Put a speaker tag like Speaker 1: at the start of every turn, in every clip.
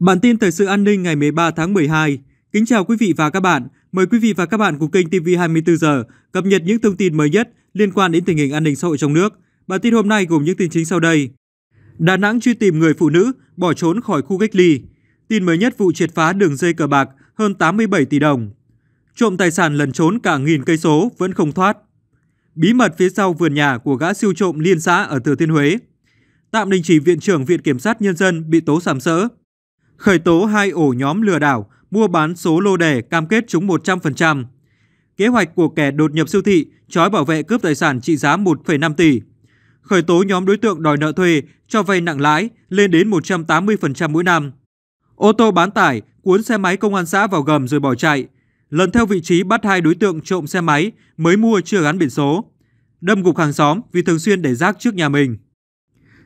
Speaker 1: Bản tin thời sự an ninh ngày 13 tháng 12. Kính chào quý vị và các bạn. Mời quý vị và các bạn cùng kênh TV24 giờ cập nhật những thông tin mới nhất liên quan đến tình hình an ninh xã hội trong nước. Bản tin hôm nay gồm những tin chính sau đây. Đà Nẵng truy tìm người phụ nữ bỏ trốn khỏi khu cách ly. Tin mới nhất vụ triệt phá đường dây cờ bạc hơn 87 tỷ đồng. Trộm tài sản lần trốn cả nghìn cây số vẫn không thoát. Bí mật phía sau vườn nhà của gã siêu trộm liên xã ở Thừa Thiên Huế. Tạm đình chỉ viện trưởng Viện Kiểm sát Nhân dân bị tố sàm sỡ khởi tố hai ổ nhóm lừa đảo, mua bán số lô đề cam kết trúng 100%. Kế hoạch của kẻ đột nhập siêu thị, trói bảo vệ cướp tài sản trị giá 1,5 tỷ. Khởi tố nhóm đối tượng đòi nợ thuê, cho vay nặng lãi lên đến 180% mỗi năm. Ô tô bán tải cuốn xe máy công an xã vào gầm rồi bỏ chạy. Lần theo vị trí bắt hai đối tượng trộm xe máy mới mua chưa gắn biển số. Đâm gục hàng xóm vì thường xuyên để rác trước nhà mình.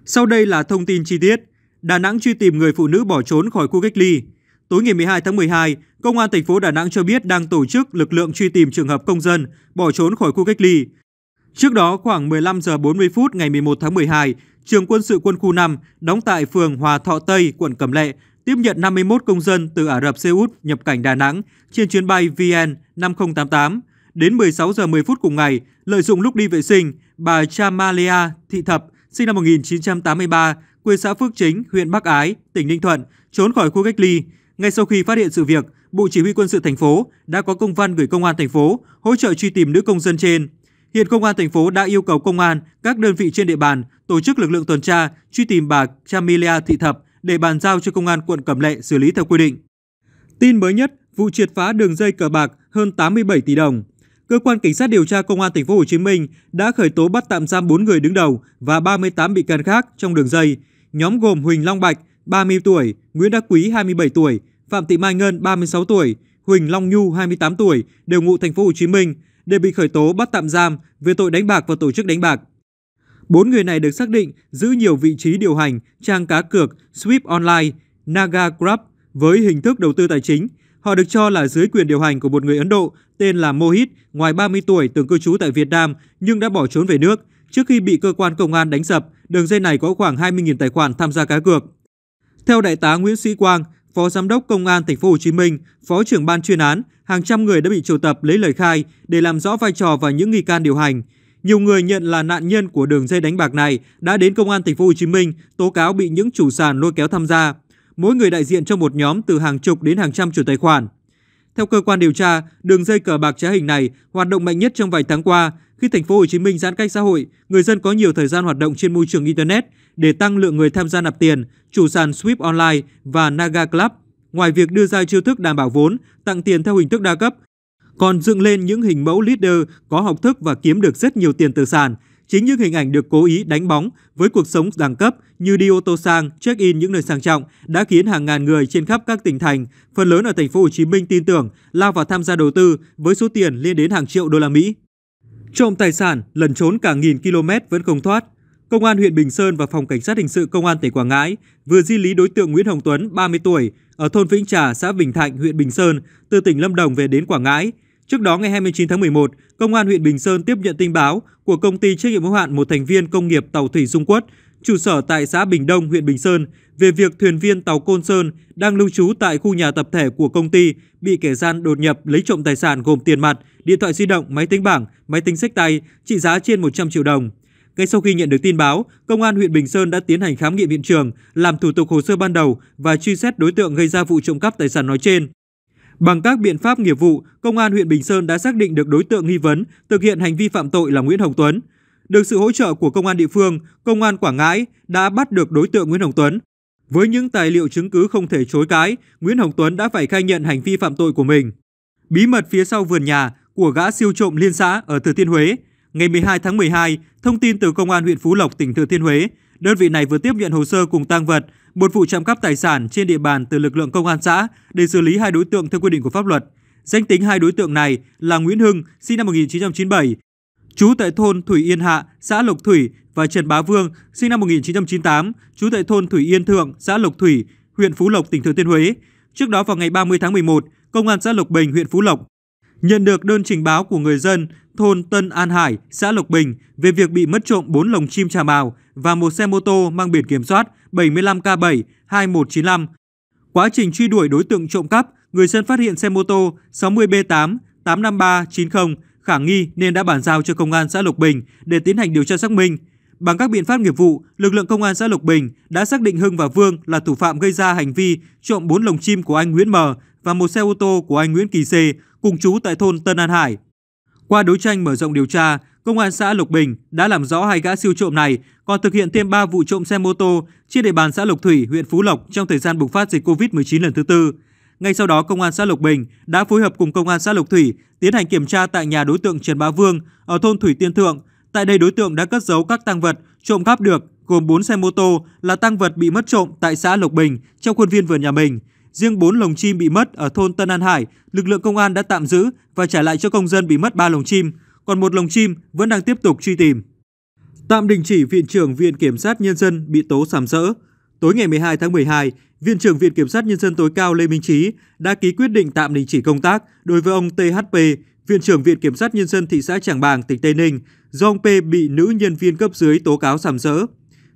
Speaker 1: Sau đây là thông tin chi tiết. Đà Nẵng truy tìm người phụ nữ bỏ trốn khỏi khu cách ly. Tối ngày 12 tháng 12, Công an thành phố Đà Nẵng cho biết đang tổ chức lực lượng truy tìm trường hợp công dân bỏ trốn khỏi khu cách ly. Trước đó khoảng 15 giờ 40 phút ngày 11 tháng 12, trường quân sự quân khu 5 đóng tại phường Hòa Thọ Tây, quận Cẩm Lệ tiếp nhận 51 công dân từ Ả Rập Xê Út nhập cảnh Đà Nẵng trên chuyến bay VN 5088. Đến 16 giờ 10 phút cùng ngày, lợi dụng lúc đi vệ sinh, bà Chamalia Thị Thập, sinh năm 1983, quê xã Phước Chính, huyện Bắc Ái, tỉnh Ninh Thuận, trốn khỏi khu cách ly. Ngay sau khi phát hiện sự việc, Bộ Chỉ huy Quân sự thành phố đã có công văn gửi Công an thành phố hỗ trợ truy tìm nữ công dân trên. Hiện Công an thành phố đã yêu cầu công an, các đơn vị trên địa bàn tổ chức lực lượng tuần tra truy tìm bà Chamilia Thị Thập để bàn giao cho Công an quận Cẩm Lệ xử lý theo quy định. Tin mới nhất, vụ triệt phá đường dây cờ bạc hơn 87 tỷ đồng. Cơ quan cảnh sát điều tra Công an thành phố Hồ Chí Minh đã khởi tố bắt tạm giam 4 người đứng đầu và 38 bị can khác trong đường dây Nhóm gồm Huỳnh Long Bạch, 30 tuổi, Nguyễn Đắc Quý 27 tuổi, Phạm Thị Mai Ngân 36 tuổi, Huỳnh Long Nhu 28 tuổi, đều ngụ thành phố Hồ Chí Minh, đều bị khởi tố bắt tạm giam về tội đánh bạc và tổ chức đánh bạc. Bốn người này được xác định giữ nhiều vị trí điều hành trang cá cược Sweep Online, Naga club với hình thức đầu tư tài chính. Họ được cho là dưới quyền điều hành của một người Ấn Độ tên là Mohit, ngoài 30 tuổi từng cư trú tại Việt Nam nhưng đã bỏ trốn về nước. Trước khi bị cơ quan công an đánh sập, đường dây này có khoảng 20.000 tài khoản tham gia cá cược. Theo đại tá Nguyễn Sĩ Quang, Phó Giám đốc Công an Thành phố Hồ Chí Minh, Phó trưởng ban chuyên án, hàng trăm người đã bị triệu tập lấy lời khai để làm rõ vai trò và những nghi can điều hành. Nhiều người nhận là nạn nhân của đường dây đánh bạc này đã đến Công an Thành phố Hồ Chí Minh tố cáo bị những chủ sàn lôi kéo tham gia. Mỗi người đại diện cho một nhóm từ hàng chục đến hàng trăm chủ tài khoản. Theo cơ quan điều tra, đường dây cờ bạc trá hình này hoạt động mạnh nhất trong vài tháng qua khi thành phố Hồ Chí Minh giãn cách xã hội, người dân có nhiều thời gian hoạt động trên môi trường internet để tăng lượng người tham gia nạp tiền, chủ sàn Swift Online và Naga Club. Ngoài việc đưa ra chiêu thức đảm bảo vốn, tặng tiền theo hình thức đa cấp, còn dựng lên những hình mẫu leader có học thức và kiếm được rất nhiều tiền từ sàn. Chính những hình ảnh được cố ý đánh bóng với cuộc sống đẳng cấp như đi ô tô sang, check-in những nơi sang trọng đã khiến hàng ngàn người trên khắp các tỉnh thành, phần lớn ở thành phố Hồ Chí Minh tin tưởng lao vào tham gia đầu tư với số tiền lên đến hàng triệu đô la Mỹ. Trộm tài sản, lần trốn cả nghìn km vẫn không thoát. Công an huyện Bình Sơn và phòng cảnh sát hình sự công an tỉnh Quảng Ngãi vừa di lý đối tượng Nguyễn Hồng Tuấn, 30 tuổi, ở thôn Vĩnh Trà, xã Bình Thạnh, huyện Bình Sơn, từ tỉnh Lâm Đồng về đến Quảng Ngãi Trước đó ngày 29 tháng 11, Công an huyện Bình Sơn tiếp nhận tin báo của công ty trách nhiệm hữu hạn một thành viên công nghiệp tàu thủy Dung Quất, trụ sở tại xã Bình Đông, huyện Bình Sơn, về việc thuyền viên tàu Côn Sơn đang lưu trú tại khu nhà tập thể của công ty bị kẻ gian đột nhập lấy trộm tài sản gồm tiền mặt, điện thoại di động, máy tính bảng, máy tính sách tay trị giá trên 100 triệu đồng. Ngay sau khi nhận được tin báo, Công an huyện Bình Sơn đã tiến hành khám nghiệm hiện trường, làm thủ tục hồ sơ ban đầu và truy xét đối tượng gây ra vụ trộm cắp tài sản nói trên. Bằng các biện pháp nghiệp vụ, Công an huyện Bình Sơn đã xác định được đối tượng nghi vấn thực hiện hành vi phạm tội là Nguyễn Hồng Tuấn. Được sự hỗ trợ của Công an địa phương, Công an Quảng Ngãi đã bắt được đối tượng Nguyễn Hồng Tuấn. Với những tài liệu chứng cứ không thể chối cãi, Nguyễn Hồng Tuấn đã phải khai nhận hành vi phạm tội của mình. Bí mật phía sau vườn nhà của gã siêu trộm liên xã ở Thừa Thiên Huế, ngày 12 tháng 12, thông tin từ Công an huyện Phú Lộc, tỉnh Thừa Thiên Huế Đơn vị này vừa tiếp nhận hồ sơ cùng tang vật một vụ trộm cắp tài sản trên địa bàn từ lực lượng công an xã để xử lý hai đối tượng theo quy định của pháp luật. Danh tính hai đối tượng này là Nguyễn Hưng, sinh năm 1997, trú tại thôn Thủy Yên Hạ, xã Lộc Thủy và Trần Bá Vương, sinh năm 1998, trú tại thôn Thủy Yên Thượng, xã Lộc Thủy, huyện Phú Lộc, tỉnh Thừa Thiên Huế. Trước đó vào ngày 30 tháng 11, Công an xã Lộc Bình, huyện Phú Lộc Nhận được đơn trình báo của người dân thôn Tân An Hải, xã Lộc Bình về việc bị mất trộm 4 lồng chim trà mào và một xe mô tô mang biển kiểm soát 75K7-2195. Quá trình truy đuổi đối tượng trộm cắp, người dân phát hiện xe mô tô 60B8-85390 khả nghi nên đã bàn giao cho công an xã Lộc Bình để tiến hành điều tra xác minh. Bằng các biện pháp nghiệp vụ, lực lượng công an xã Lộc Bình đã xác định Hưng và Vương là thủ phạm gây ra hành vi trộm 4 lồng chim của anh Nguyễn M và một xe ô tô của anh Nguyễn Kỳ C, cùng chú tại thôn Tân An Hải. Qua đấu tranh mở rộng điều tra, Công an xã Lục Bình đã làm rõ hai gã siêu trộm này còn thực hiện thêm 3 vụ trộm xe mô tô trên địa bàn xã Lục Thủy, huyện Phú Lộc trong thời gian bùng phát dịch COVID-19 lần thứ tư. Ngay sau đó, Công an xã Lục Bình đã phối hợp cùng Công an xã Lục Thủy tiến hành kiểm tra tại nhà đối tượng Trần Bá Vương ở thôn Thủy Tiên Thượng. Tại đây, đối tượng đã cất giấu các tăng vật trộm cắp được gồm 4 xe mô tô là tăng vật bị mất trộm tại xã Lục Bình trong khuôn viên vườn nhà mình. Riêng 4 lồng chim bị mất ở thôn Tân An Hải, lực lượng công an đã tạm giữ và trả lại cho công dân bị mất 3 lồng chim, còn một lồng chim vẫn đang tiếp tục truy tìm. Tạm đình chỉ Viện trưởng Viện Kiểm sát Nhân dân bị tố sàm sỡ. Tối ngày 12 tháng 12, Viện trưởng Viện Kiểm sát Nhân dân tối cao Lê Minh Trí đã ký quyết định tạm đình chỉ công tác đối với ông THP, Viện trưởng Viện Kiểm sát Nhân dân thị xã Trảng Bàng, tỉnh Tây Ninh, do ông P bị nữ nhân viên cấp dưới tố cáo sàm sỡ.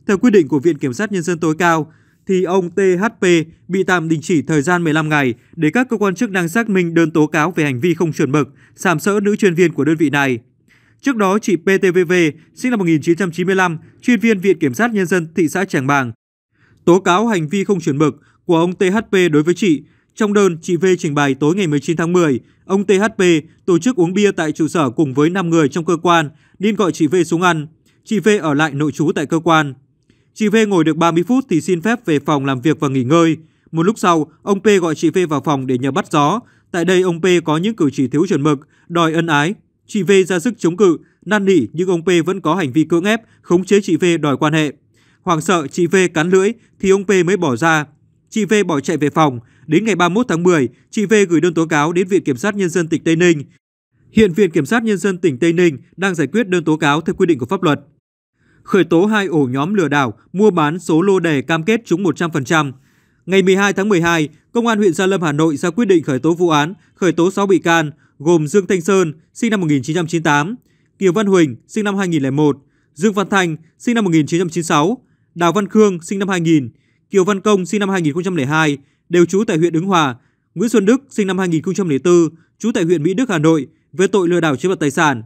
Speaker 1: Theo quyết định của Viện Kiểm sát Nhân dân tối cao, thì ông THP bị tạm đình chỉ thời gian 15 ngày để các cơ quan chức năng xác minh đơn tố cáo về hành vi không chuẩn mực, sàm sỡ nữ chuyên viên của đơn vị này. Trước đó, chị PTVV, sinh năm 1995, chuyên viên Viện Kiểm sát Nhân dân thị xã Trảng Bàng, tố cáo hành vi không chuẩn mực của ông THP đối với chị. Trong đơn, chị V trình bày tối ngày 19 tháng 10, ông THP tổ chức uống bia tại trụ sở cùng với 5 người trong cơ quan, nên gọi chị V xuống ăn. Chị V ở lại nội trú tại cơ quan. Chị V ngồi được 30 phút thì xin phép về phòng làm việc và nghỉ ngơi. Một lúc sau, ông P gọi chị V vào phòng để nhờ bắt gió. Tại đây ông P có những cử chỉ thiếu chuẩn mực, đòi ân ái. Chị V ra sức chống cự, năn nỉ nhưng ông P vẫn có hành vi cưỡng ép, khống chế chị V đòi quan hệ. Hoàng sợ chị V cắn lưỡi thì ông P mới bỏ ra. Chị V bỏ chạy về phòng. Đến ngày 31 tháng 10, chị V gửi đơn tố cáo đến Viện Kiểm sát Nhân dân tỉnh Tây Ninh. Hiện Viện Kiểm sát Nhân dân tỉnh Tây Ninh đang giải quyết đơn tố cáo theo quy định của pháp luật khởi tố hai ổ nhóm lừa đảo mua bán số lô đề cam kết trúng 100%. Ngày 12 tháng 12, Công an huyện Gia Lâm Hà Nội ra quyết định khởi tố vụ án, khởi tố 6 bị can, gồm Dương Thanh Sơn, sinh năm 1998, Kiều Văn Huỳnh, sinh năm 2001, Dương Văn Thành, sinh năm 1996, Đào Văn Khương, sinh năm 2000, Kiều Văn Công, sinh năm 2002, đều trú tại huyện Ứng Hòa, Nguyễn Xuân Đức, sinh năm 2004, trú tại huyện Mỹ Đức, Hà Nội, về tội lừa đảo chiếm đoạt tài sản.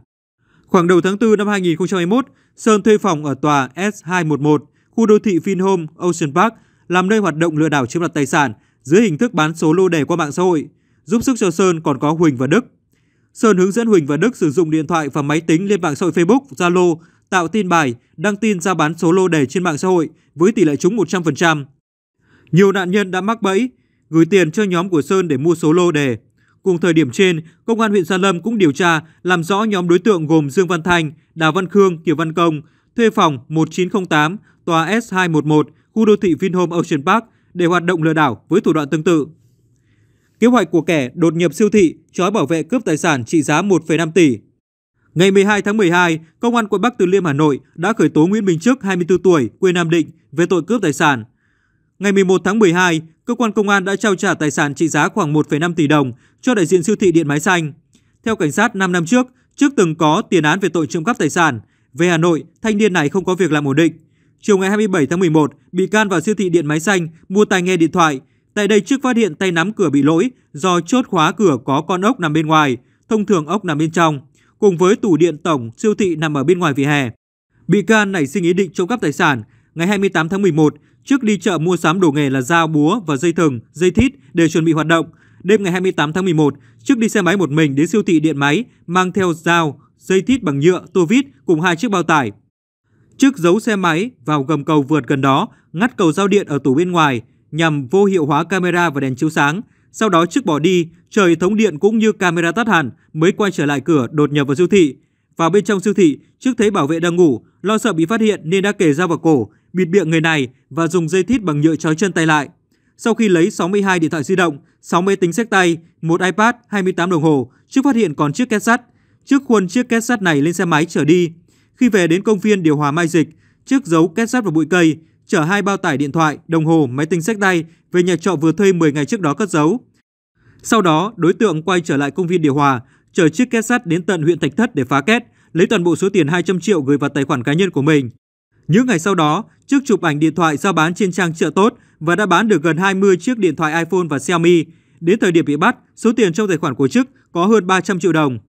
Speaker 1: Khoảng đầu tháng 4 năm 2021, Sơn thuê phòng ở tòa S211, khu đô thị Vinhome Ocean Park làm nơi hoạt động lừa đảo chiếm đoạt tài sản dưới hình thức bán số lô đề qua mạng xã hội. Giúp sức cho Sơn còn có Huỳnh và Đức. Sơn hướng dẫn Huỳnh và Đức sử dụng điện thoại và máy tính lên mạng xã hội Facebook, Zalo, tạo tin bài, đăng tin ra bán số lô đề trên mạng xã hội với tỷ lệ trúng 100%. Nhiều nạn nhân đã mắc bẫy, gửi tiền cho nhóm của Sơn để mua số lô đề. Cùng thời điểm trên, Công an huyện Gia Lâm cũng điều tra làm rõ nhóm đối tượng gồm Dương Văn Thành, Đào Văn Khương, Kiều Văn Công, thuê phòng 1908, tòa S211, khu đô thị Vinhome Ocean Park để hoạt động lừa đảo với thủ đoạn tương tự. Kế hoạch của kẻ đột nhập siêu thị, trói bảo vệ cướp tài sản trị giá 1,5 tỷ. Ngày 12 tháng 12, Công an quận Bắc Từ Liêm Hà Nội đã khởi tố Nguyễn Minh Chức, 24 tuổi, quê Nam Định, về tội cướp tài sản. Ngày 11 tháng 12, cơ quan công an đã trao trả tài sản trị giá khoảng 1,5 tỷ đồng cho đại diện siêu thị Điện Máy Xanh. Theo cảnh sát, 5 năm trước, trước từng có tiền án về tội trộm cắp tài sản. Về Hà Nội, thanh niên này không có việc làm ổn định. Chiều ngày 27 tháng 11, bị can vào siêu thị Điện Máy Xanh mua tai nghe điện thoại. Tại đây trước phát hiện tay nắm cửa bị lỗi do chốt khóa cửa có con ốc nằm bên ngoài, thông thường ốc nằm bên trong, cùng với tủ điện tổng siêu thị nằm ở bên ngoài vỉa hè. Bị can nảy sinh ý định trộm cắp tài sản. Ngày 28 tháng 11, Trước đi chợ mua sắm đồ nghề là dao, búa và dây thừng, dây thít để chuẩn bị hoạt động. Đêm ngày 28 tháng 11, Trước đi xe máy một mình đến siêu thị điện máy, mang theo dao, dây thít bằng nhựa, tô vít cùng hai chiếc bao tải. Trước giấu xe máy vào gầm cầu vượt gần đó, ngắt cầu giao điện ở tủ bên ngoài nhằm vô hiệu hóa camera và đèn chiếu sáng. Sau đó Trước bỏ đi, trời hệ thống điện cũng như camera tắt hẳn mới quay trở lại cửa đột nhập vào siêu thị. Vào bên trong siêu thị, Trước thấy bảo vệ đang ngủ, lo sợ bị phát hiện nên đã kề dao vào cổ, bịt miệng người này và dùng dây thít bằng nhựa trói chân tay lại. Sau khi lấy 62 điện thoại di động, 6 máy tính sách tay, một iPad, 28 đồng hồ, Trức phát hiện còn chiếc két sắt. Trức khuôn chiếc két sắt này lên xe máy chở đi. Khi về đến công viên điều hòa Mai Dịch, Trức giấu két sắt vào bụi cây, chở hai bao tải điện thoại, đồng hồ, máy tính sách tay về nhà trọ vừa thuê 10 ngày trước đó cất giấu. Sau đó, đối tượng quay trở lại công viên điều hòa, chở chiếc két sắt đến tận huyện Thạch Thất để phá két, lấy toàn bộ số tiền 200 triệu gửi vào tài khoản cá nhân của mình. Những ngày sau đó, chiếc chụp ảnh điện thoại giao bán trên trang chợ tốt và đã bán được gần 20 chiếc điện thoại iPhone và Xiaomi. Đến thời điểm bị bắt, số tiền trong tài khoản của chức có hơn 300 triệu đồng.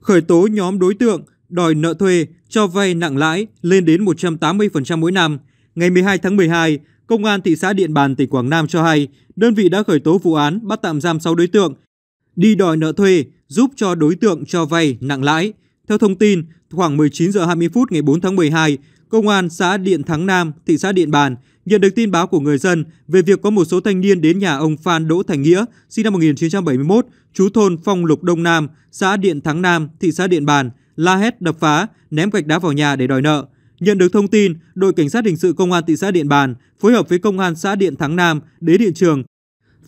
Speaker 1: Khởi tố nhóm đối tượng đòi nợ thuê, cho vay nặng lãi lên đến 180% mỗi năm. Ngày 12 tháng 12, Công an thị xã Điện Bàn, tỉnh Quảng Nam cho hay, đơn vị đã khởi tố vụ án bắt tạm giam 6 đối tượng đi đòi nợ thuê giúp cho đối tượng cho vay nặng lãi. Theo thông tin, khoảng 19 giờ 20 phút ngày 4 tháng 12, Công an xã Điện Thắng Nam, thị xã Điện Bàn nhận được tin báo của người dân về việc có một số thanh niên đến nhà ông Phan Đỗ Thành Nghĩa, sinh năm 1971, chú thôn Phong Lục Đông Nam, xã Điện Thắng Nam, thị xã Điện Bàn, la hét đập phá, ném gạch đá vào nhà để đòi nợ. Nhận được thông tin, đội cảnh sát hình sự công an thị xã Điện Bàn phối hợp với công an xã Điện Thắng Nam đến hiện trường.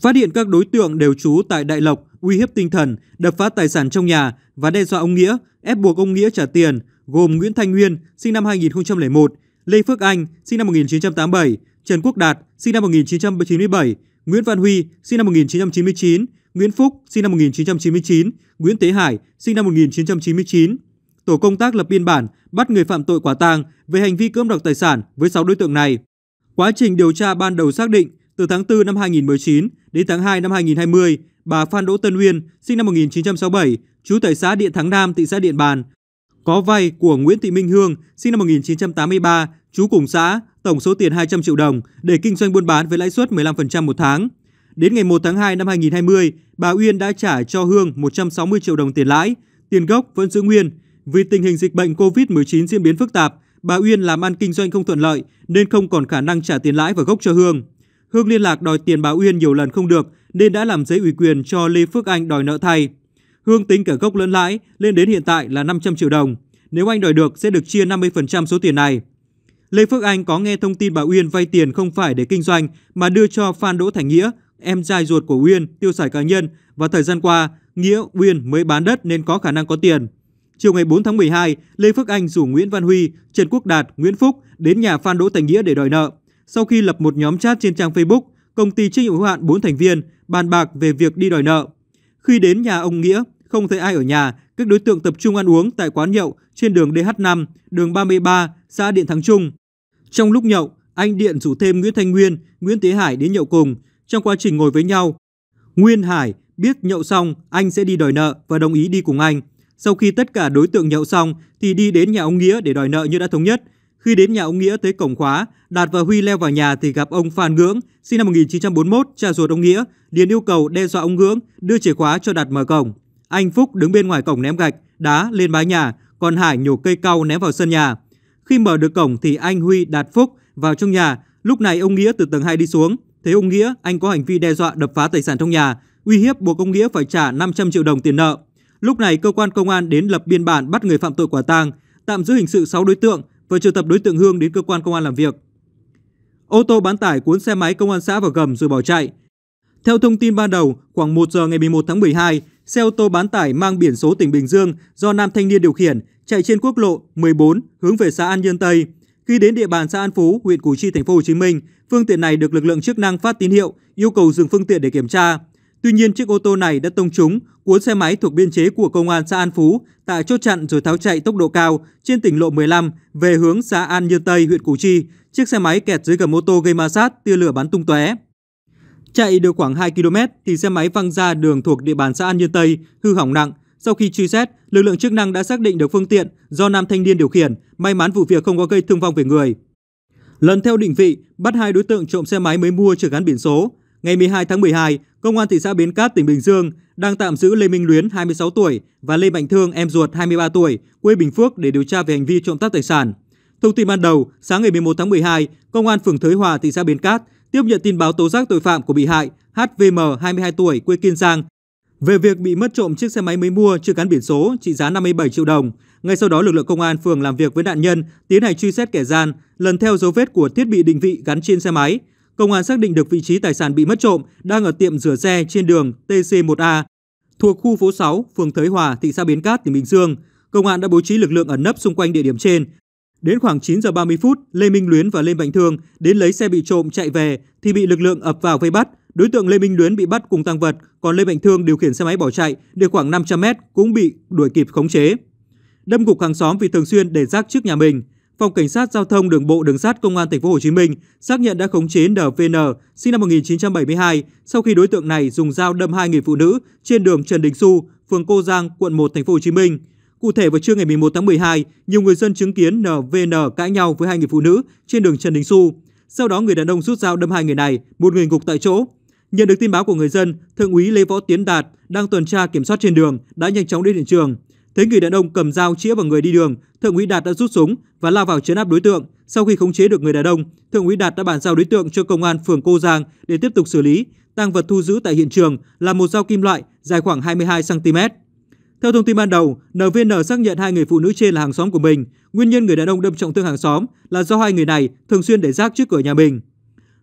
Speaker 1: Phát hiện các đối tượng đều trú tại Đại Lộc, uy hiếp tinh thần, đập phá tài sản trong nhà và đe dọa ông Nghĩa, ép buộc ông Nghĩa trả tiền gồm Nguyễn Thanh Nguyên, sinh năm 2001, Lê Phước Anh, sinh năm 1987, Trần Quốc Đạt, sinh năm 1997, Nguyễn Văn Huy, sinh năm 1999, Nguyễn Phúc, sinh năm 1999, Nguyễn Tế Hải, sinh năm 1999. Tổ công tác lập biên bản bắt người phạm tội quả tang về hành vi cưỡng đoạt tài sản với 6 đối tượng này. Quá trình điều tra ban đầu xác định, từ tháng 4 năm 2019 đến tháng 2 năm 2020, bà Phan Đỗ Tân Uyên, sinh năm 1967, trú tại xã Điện Thắng Nam, thị xã Điện Bàn, có vay của Nguyễn Thị Minh Hương, sinh năm 1983, chú cùng xã, tổng số tiền 200 triệu đồng để kinh doanh buôn bán với lãi suất 15% một tháng. Đến ngày 1 tháng 2 năm 2020, bà Uyên đã trả cho Hương 160 triệu đồng tiền lãi, tiền gốc vẫn giữ nguyên. Vì tình hình dịch bệnh COVID-19 diễn biến phức tạp, bà Uyên làm ăn kinh doanh không thuận lợi nên không còn khả năng trả tiền lãi và gốc cho Hương. Hương liên lạc đòi tiền bà Uyên nhiều lần không được nên đã làm giấy ủy quyền cho Lê Phước Anh đòi nợ thay. Hương tính cả gốc lẫn lãi lên đến hiện tại là 500 triệu đồng. Nếu anh đòi được sẽ được chia 50% số tiền này. Lê Phước Anh có nghe thông tin bà Uyên vay tiền không phải để kinh doanh mà đưa cho Phan Đỗ Thành Nghĩa, em trai ruột của Uyên tiêu xài cá nhân và thời gian qua Nghĩa Uyên mới bán đất nên có khả năng có tiền. Chiều ngày 4 tháng 12, Lê Phước Anh rủ Nguyễn Văn Huy, Trần Quốc Đạt, Nguyễn Phúc đến nhà Phan Đỗ Thành Nghĩa để đòi nợ. Sau khi lập một nhóm chat trên trang Facebook, công ty trách nhiệm hữu hạn 4 thành viên bàn bạc về việc đi đòi nợ. Khi đến nhà ông Nghĩa, không thấy ai ở nhà, các đối tượng tập trung ăn uống tại quán nhậu trên đường DH5, đường 33, xã Điện Thắng Trung. Trong lúc nhậu, anh Điện rủ thêm Nguyễn Thanh Nguyên, Nguyễn Thế Hải đến nhậu cùng. Trong quá trình ngồi với nhau, Nguyên Hải biết nhậu xong anh sẽ đi đòi nợ và đồng ý đi cùng anh. Sau khi tất cả đối tượng nhậu xong thì đi đến nhà ông Nghĩa để đòi nợ như đã thống nhất. Khi đến nhà ông Nghĩa tới cổng khóa, Đạt và Huy leo vào nhà thì gặp ông Phan Ngưỡng, sinh năm 1941, cha ruột ông Nghĩa, liền yêu cầu đe dọa ông Ngưỡng, đưa chìa khóa cho Đạt mở cổng. Anh Phúc đứng bên ngoài cổng ném gạch, đá lên mái nhà, còn Hải nhổ cây cau ném vào sân nhà. Khi mở được cổng thì anh Huy Đạt Phúc vào trong nhà, lúc này ông Nghĩa từ tầng 2 đi xuống, thấy ông Nghĩa anh có hành vi đe dọa đập phá tài sản trong nhà, uy hiếp buộc ông Nghĩa phải trả 500 triệu đồng tiền nợ. Lúc này cơ quan công an đến lập biên bản bắt người phạm tội quả tang, tạm giữ hình sự 6 đối tượng và triệu tập đối tượng Hương đến cơ quan công an làm việc. Ô tô bán tải cuốn xe máy công an xã vào gầm rồi bỏ chạy. Theo thông tin ban đầu, khoảng 1 giờ ngày 11 tháng 12, xe ô tô bán tải mang biển số tỉnh Bình Dương do nam thanh niên điều khiển chạy trên quốc lộ 14 hướng về xã An Nhân Tây. Khi đến địa bàn xã An Phú, huyện Củ Chi, thành phố Hồ Chí Minh, phương tiện này được lực lượng chức năng phát tín hiệu, yêu cầu dừng phương tiện để kiểm tra. Tuy nhiên, chiếc ô tô này đã tông trúng, cuốn xe máy thuộc biên chế của công an xã An Phú tại chốt chặn rồi tháo chạy tốc độ cao trên tỉnh lộ 15 về hướng xã An Nhơn Tây, huyện Củ Chi. Chiếc xe máy kẹt dưới gầm ô tô gây ma sát, tia lửa bắn tung tóe. Chạy được khoảng 2 km thì xe máy văng ra đường thuộc địa bàn xã An Nhơn Tây, hư hỏng nặng. Sau khi truy xét, lực lượng chức năng đã xác định được phương tiện do nam thanh niên điều khiển, may mắn vụ việc không có gây thương vong về người. Lần theo định vị, bắt hai đối tượng trộm xe máy mới mua chưa gắn biển số, Ngày 12 tháng 12, Công an thị xã Bến Cát, tỉnh Bình Dương đang tạm giữ Lê Minh Luyến, 26 tuổi và Lê Mạnh Thương, em ruột 23 tuổi, quê Bình Phước để điều tra về hành vi trộm cắp tài sản. Thông tin ban đầu, sáng ngày 11 tháng 12, Công an phường Thới Hòa, thị xã Bến Cát tiếp nhận tin báo tố giác tội phạm của bị hại HVM, 22 tuổi, quê Kiên Giang về việc bị mất trộm chiếc xe máy mới mua chưa gắn biển số trị giá 57 triệu đồng. Ngay sau đó, lực lượng công an phường làm việc với nạn nhân, tiến hành truy xét kẻ gian, lần theo dấu vết của thiết bị định vị gắn trên xe máy công an xác định được vị trí tài sản bị mất trộm đang ở tiệm rửa xe trên đường TC1A thuộc khu phố 6, phường Thới Hòa, thị xã Bến Cát, tỉnh Bình Dương. Công an đã bố trí lực lượng ẩn nấp xung quanh địa điểm trên. Đến khoảng 9 giờ 30 phút, Lê Minh Luyến và Lê Mạnh Thương đến lấy xe bị trộm chạy về thì bị lực lượng ập vào vây bắt. Đối tượng Lê Minh Luyến bị bắt cùng tăng vật, còn Lê Mạnh Thương điều khiển xe máy bỏ chạy được khoảng 500 mét cũng bị đuổi kịp khống chế. Đâm gục hàng xóm vì thường xuyên để rác trước nhà mình. Phòng Cảnh sát Giao thông Đường bộ Đường sắt Công an Thành phố Hồ Chí Minh xác nhận đã khống chế NVN sinh năm 1972 sau khi đối tượng này dùng dao đâm hai người phụ nữ trên đường Trần Đình Xu, phường Cô Giang, quận 1, Thành phố Hồ Chí Minh. Cụ thể vào trưa ngày 11 tháng 12, nhiều người dân chứng kiến NVN cãi nhau với hai người phụ nữ trên đường Trần Đình Xu. Sau đó người đàn ông rút dao đâm hai người này, một người gục tại chỗ. Nhận được tin báo của người dân, Thượng úy Lê Võ Tiến Đạt đang tuần tra kiểm soát trên đường đã nhanh chóng đến hiện trường. Thấy người đàn ông cầm dao chĩa vào người đi đường, Thượng úy Đạt đã rút súng và lao vào chấn áp đối tượng. Sau khi khống chế được người đàn ông, Thượng úy Đạt đã bàn giao đối tượng cho công an phường Cô Giang để tiếp tục xử lý. Tăng vật thu giữ tại hiện trường là một dao kim loại dài khoảng 22 cm. Theo thông tin ban đầu, NVN xác nhận hai người phụ nữ trên là hàng xóm của mình. Nguyên nhân người đàn ông đâm trọng thương hàng xóm là do hai người này thường xuyên để rác trước cửa nhà mình.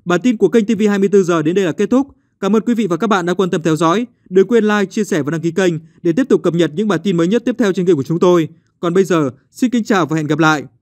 Speaker 1: Bản tin của kênh TV 24 giờ đến đây là kết thúc. Cảm ơn quý vị và các bạn đã quan tâm theo dõi. Đừng quên like, chia sẻ và đăng ký kênh để tiếp tục cập nhật những bản tin mới nhất tiếp theo trên kênh của chúng tôi. Còn bây giờ, xin kính chào và hẹn gặp lại.